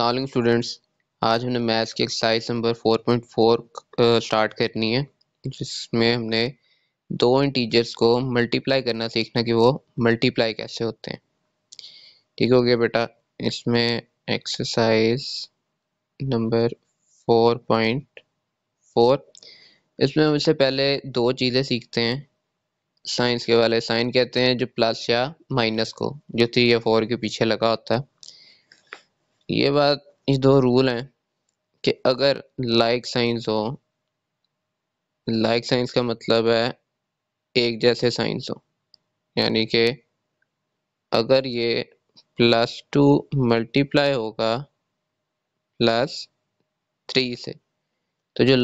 Aslam students आज हमने maths की एक्सरसाइज नंबर 4.4 स्टार्ट करनी है जिसमें हमने दो इंटीजर्स को मल्टीप्लाई करना सीखना कि वो मल्टीप्लाई कैसे होते हैं ठीक हो गया बेटा इसमें एक्सरसाइज नंबर 4.4 इसमें हम इससे पहले दो चीज़ें सीखते हैं साइंस के वाले साइन कहते हैं जो प्लस या माइनस को जो थ्री या फोर के पीछे लगा होता है ये बात ये दो रूल हैं कि अगर लाइक साइंस हो लाइक साइंस का मतलब है एक जैसे साइंस हो यानी कि अगर ये प्लस टू मल्टीप्लाई होगा प्लस थ्री से तो जो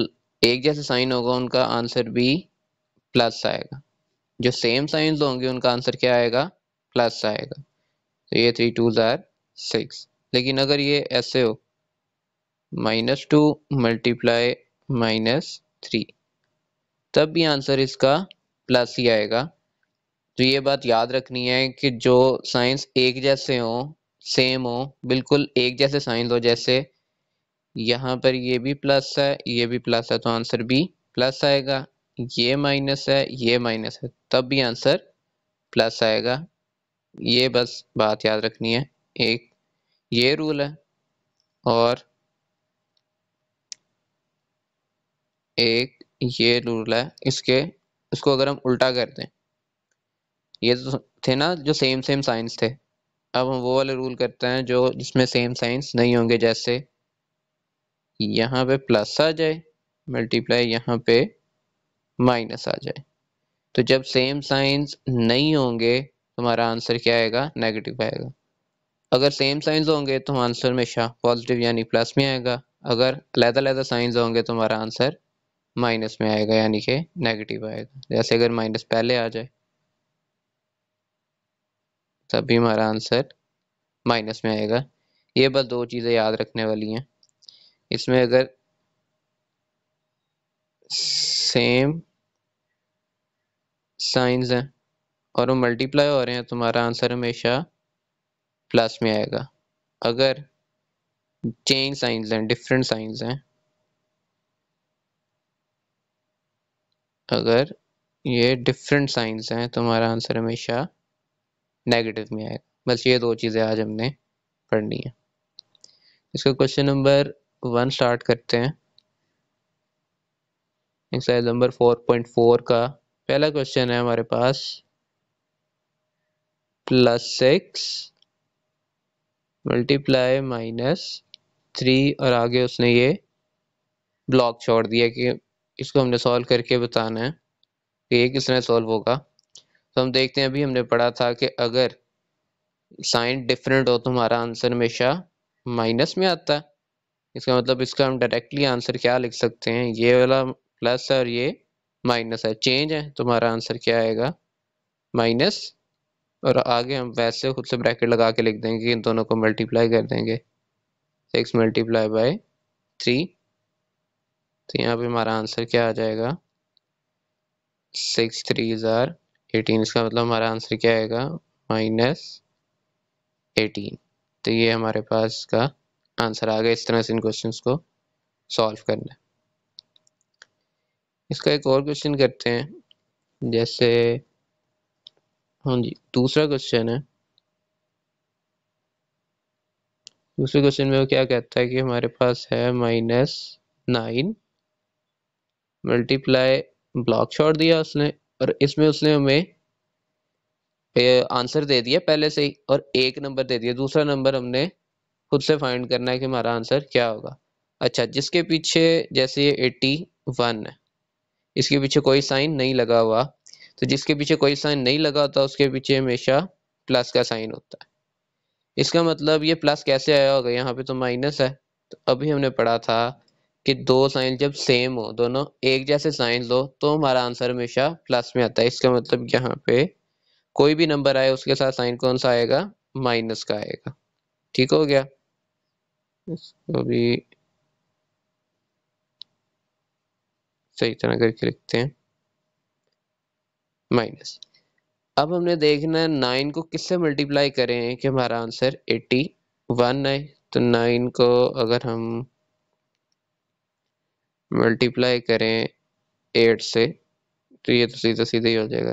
एक जैसे साइन होगा उनका आंसर भी प्लस आएगा जो सेम साइंस होंगे उनका आंसर क्या आएगा प्लस आएगा तो ये थ्री टू ज़ार सिक्स लेकिन अगर ये ऐसे हो minus two multiply minus three तब भी आंसर इसका प्लस ही आएगा तो ये बात याद रखनी है कि जो साइंस एक जैसे हो सेम हो बिल्कुल एक जैसे साइंस हो जैसे यहाँ पर ये भी प्लस है ये भी प्लस है तो आंसर भी प्लस आएगा ये माइनस है ये माइनस है तब भी आंसर प्लस आएगा ये बस बात याद रखनी है एक ये रूल है और एक ये रूल है इसके इसको अगर हम उल्टा कर दें ये तो थे ना जो सेम सेम साइंस थे अब हम वो वाले रूल करते हैं जो जिसमें सेम साइंस नहीं होंगे जैसे यहाँ पे प्लस आ जाए मल्टीप्लाई यहाँ पे माइनस आ जाए तो जब सेम साइंस नहीं होंगे तुम्हारा आंसर क्या आएगा नेगेटिव आएगा अगर सेम साइंस होंगे तो आंसर हमेशा पॉजिटिव यानी प्लस में आएगा अगर अलहदा अलहदा साइंस होंगे तो हमारा आंसर माइनस में आएगा यानी कि नेगेटिव आएगा जैसे अगर माइनस पहले आ जाए तब भी हमारा आंसर माइनस में आएगा ये बस दो चीज़ें याद रखने वाली हैं इसमें अगर सेम साइंस हैं और वो मल्टीप्लाई हो रहे हैं तुम्हारा तो आंसर हमेशा प्लस में आएगा अगर चेंज साइंस हैं डिफरेंट साइंस हैं अगर ये डिफरेंट साइंस हैं तो हमारा आंसर हमेशा नेगेटिव में आएगा बस ये दो चीज़ें आज हमने पढ़नी है इसका क्वेश्चन नंबर वन स्टार्ट करते हैं exercise number four point four का पहला क्वेश्चन है हमारे पास plus six multiply minus three और आगे उसने ये ब्लॉक छोड़ दिया कि इसको हमने सॉल्व करके बताना है कि ये किसने सॉल्व होगा तो हम देखते हैं अभी हमने पढ़ा था कि अगर साइन डिफरेंट हो तो हमारा आंसर हमेशा माइनस में आता है इसका मतलब इसका हम डायरेक्टली आंसर क्या लिख सकते हैं ये वाला प्लस है और ये माइनस है चेंज है तुम्हारा तो आंसर क्या आएगा माइनस और आगे हम वैसे खुद से ब्रैकेट लगा के लिख देंगे इन दोनों को मल्टीप्लाई कर देंगे सिक्स मल्टीप्लाई बाई थ्री तो यहाँ पे हमारा आंसर क्या आ जाएगा सिक्स थ्री हज़ार एटीन इसका मतलब हमारा आंसर क्या आएगा माइनस एटीन तो ये हमारे पास का आंसर आ गया इस तरह से इन क्वेश्चन को सॉल्व करना इसका एक और क्वेश्चन करते हैं जैसे हाँ जी दूसरा क्वेश्चन है दूसरे क्वेश्चन में वो क्या कहता है कि हमारे पास है माइनस नाइन मल्टीप्लाई ब्लॉक शॉट दिया उसने और इसमें उसने हमें आंसर दे दिया पहले से ही और एक नंबर दे दिया दूसरा नंबर हमने खुद से फाइंड करना है कि हमारा आंसर क्या होगा अच्छा जिसके पीछे जैसे ये एट्टी वन है इसके पीछे कोई साइन नहीं लगा हुआ तो जिसके पीछे कोई साइन नहीं लगा होता उसके पीछे हमेशा प्लस का साइन होता है इसका मतलब ये प्लस कैसे आया होगा यहाँ पे तो माइनस है तो अभी हमने पढ़ा था कि दो साइन जब सेम हो दोनों एक जैसे साइन लो तो हमारा आंसर हमेशा प्लस में आता है इसका मतलब यहाँ पे कोई भी नंबर आए उसके साथ साइन कौन सा आएगा माइनस का आएगा ठीक हो गया इसको भी सही तरह करके लिखते हैं माइनस अब हमने देखना है नाइन को किससे मल्टीप्लाई करें कि हमारा आंसर एट्टी वन आए तो नाइन को अगर हम मल्टीप्लाई करें एट से तो ये तो सीधा सीधा ही हो जाएगा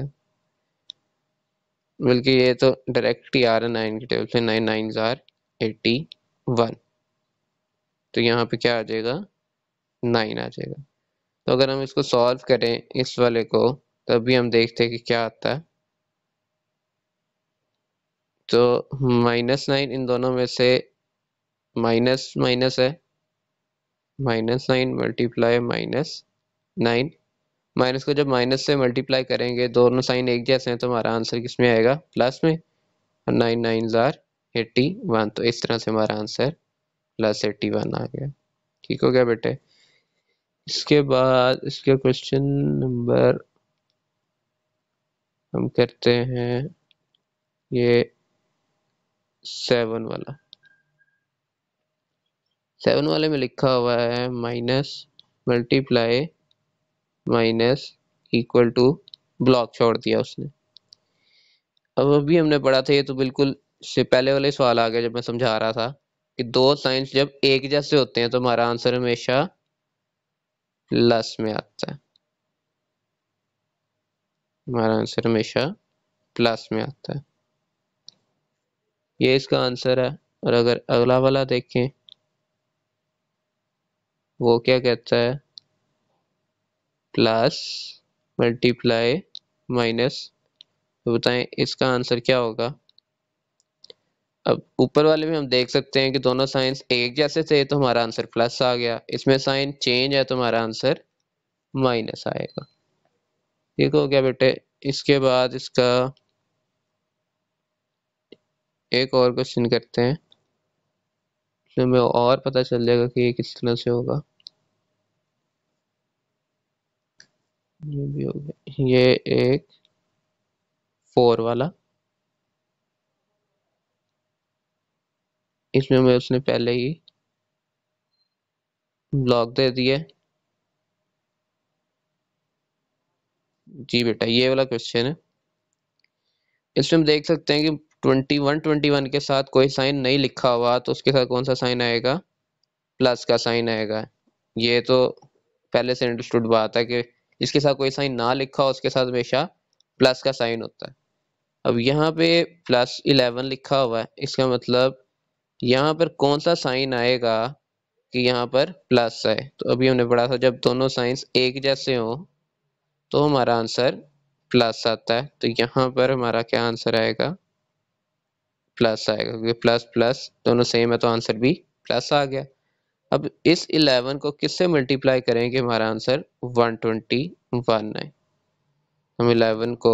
बल्कि ये तो डायरेक्ट ही आ रहा है नाइन की टेबल से नाइन नाइन जार एट्टी वन तो यहाँ पे क्या आ जाएगा नाइन आ जाएगा तो अगर हम इसको सॉल्व करें इस वाले को तो अभी हम देखते हैं कि क्या आता है तो माइनस नाइन इन दोनों में से माइनस माइनस है minus nine multiply minus nine minus को जब माइनस से मल्टीप्लाई करेंगे दोनों साइन एक जैसे हैं तो हमारा आंसर किस में आएगा प्लस में और नाइन नाइन ज़ार एट्टी वन तो इस तरह से हमारा आंसर प्लस एट्टी वन आ गया ठीक हो गया बेटे इसके बाद इसके क्वेश्चन नंबर हम करते हैं ये सेवन वाला सेवन वाले में लिखा हुआ है minus multiply minus equal to blank छोड़ दिया उसने अब अभी हमने पढ़ा था ये तो बिल्कुल से पहले वाले सवाल आ गया जब मैं समझा रहा था कि दो साइंस जब एक जैसे होते हैं तो हमारा आंसर हमेशा प्लस में आता है हमारा आंसर हमेशा प्लस में आता है ये इसका आंसर है और अगर अगला वाला देखें वो क्या कहता है प्लस मल्टीप्लाई माइनस तो बताएं इसका आंसर क्या होगा अब ऊपर वाले में हम देख सकते हैं कि दोनों साइंस एक जैसे थे तो हमारा आंसर प्लस आ गया इसमें साइन चेंज है तो हमारा आंसर माइनस आएगा एक हो गया बेटे इसके बाद इसका एक और क्वेश्चन करते हैं तो मैं और पता चल जाएगा कि ये किस तरह से होगा ये भी हो गया ये एक फोर वाला इसमें मैं उसने पहले ही ब्लॉक दे दिए जी बेटा ये वाला क्वेश्चन है इसमें हम देख सकते हैं कि ट्वेंटी वन ट्वेंटी वन के साथ कोई साइन नहीं लिखा हुआ तो उसके साथ कौन सा साइन आएगा प्लस का साइन आएगा ये तो पहले से इंडस्टूड बात है कि इसके साथ कोई साइन ना लिखा हो उसके साथ हमेशा प्लस का साइन होता है अब यहाँ पे प्लस इलेवन लिखा हुआ है इसका मतलब यहाँ पर कौन सा साइन आएगा कि यहाँ पर प्लस आए तो अभी हमने पढ़ा था जब दोनों साइंस एक जैसे हों तो हमारा आंसर प्लस आता है तो यहाँ पर हमारा क्या आंसर आएगा प्लस आएगा क्योंकि प्लस प्लस दोनों सेम है तो आंसर भी प्लस आ गया अब इस 11 को किससे मल्टीप्लाई करेंगे हमारा आंसर 121 है हम 11 को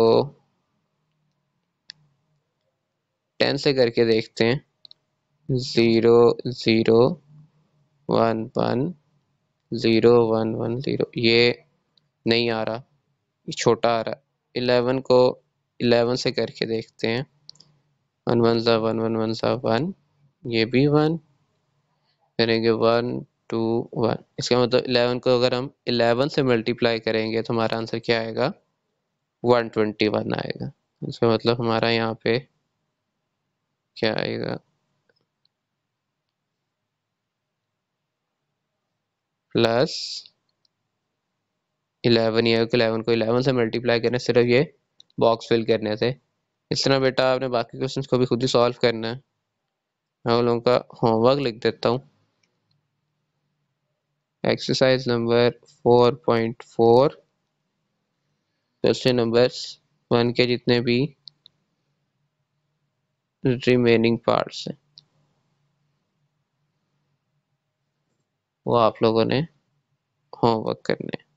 10 से करके देखते हैं zero zero one one zero one one zero ये नहीं आ रहा छोटा आ रहा है इलेवन को इलेवन से करके देखते हैं वन वन ज़ा वन वन वन ज़ा वन ये भी वन करेंगे वन टू वन इसका मतलब इलेवन को अगर हम इलेवन से मल्टीप्लाई करेंगे तो हमारा आंसर क्या आएगा वन ट्वेंटी वन आएगा इसका मतलब हमारा यहाँ पे क्या आएगा प्लस इलेवन ये इलेवन को इलेवन से मल्टीप्लाई करें सिर्फ ये बॉक्स फिल करने से इस तरह बेटा आपने बाकी क्वेश्चन को भी खुद ही सॉल्व करना है मैं उन लोगों का होमवर्क लिख देता हूँ exercise number four point four question number one के जितने भी रिमेनिंग पार्ट्स हैं वो आप लोगों ने होमवर्क करने हैं